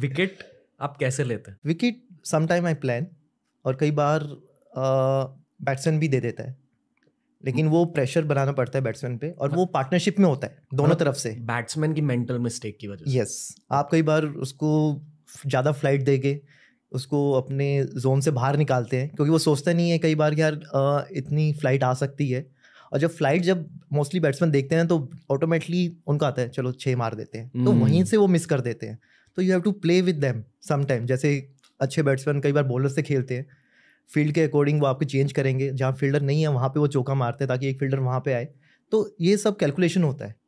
Wicket आप कैसे लेते हैं विकेट समटाइम आई प्लान और कई बार बैट्समैन भी दे देता है लेकिन वो प्रेशर बनाना पड़ता है बैट्समैन पे और वो पार्टनरशिप हाँ। में होता है दोनों मतलब तरफ से बैट्समैन की मेंटल मिस्टेक की वजह यस आप कई बार उसको ज़्यादा फ्लाइट देंगे उसको अपने जोन से बाहर निकालते हैं क्योंकि वो सोचता नहीं है कई बार यार इतनी फ्लाइट आ सकती है और जब फ्लाइट जब मोस्टली बैट्समैन देखते हैं तो ऑटोमेटिकली उनका आता है चलो छः मार देते हैं तो हम्म। वहीं से वो मिस कर देते हैं तो you have to play with them sometime जैसे अच्छे बैट्समैन कई बार बॉलर से खेलते हैं फील्ड के अकॉर्डिंग वो आपको चेंज करेंगे जहाँ फील्डर नहीं है वहाँ पे वो चौका मारते हैं ताकि एक फील्डर वहाँ पे आए तो ये सब कैलकुलेशन होता है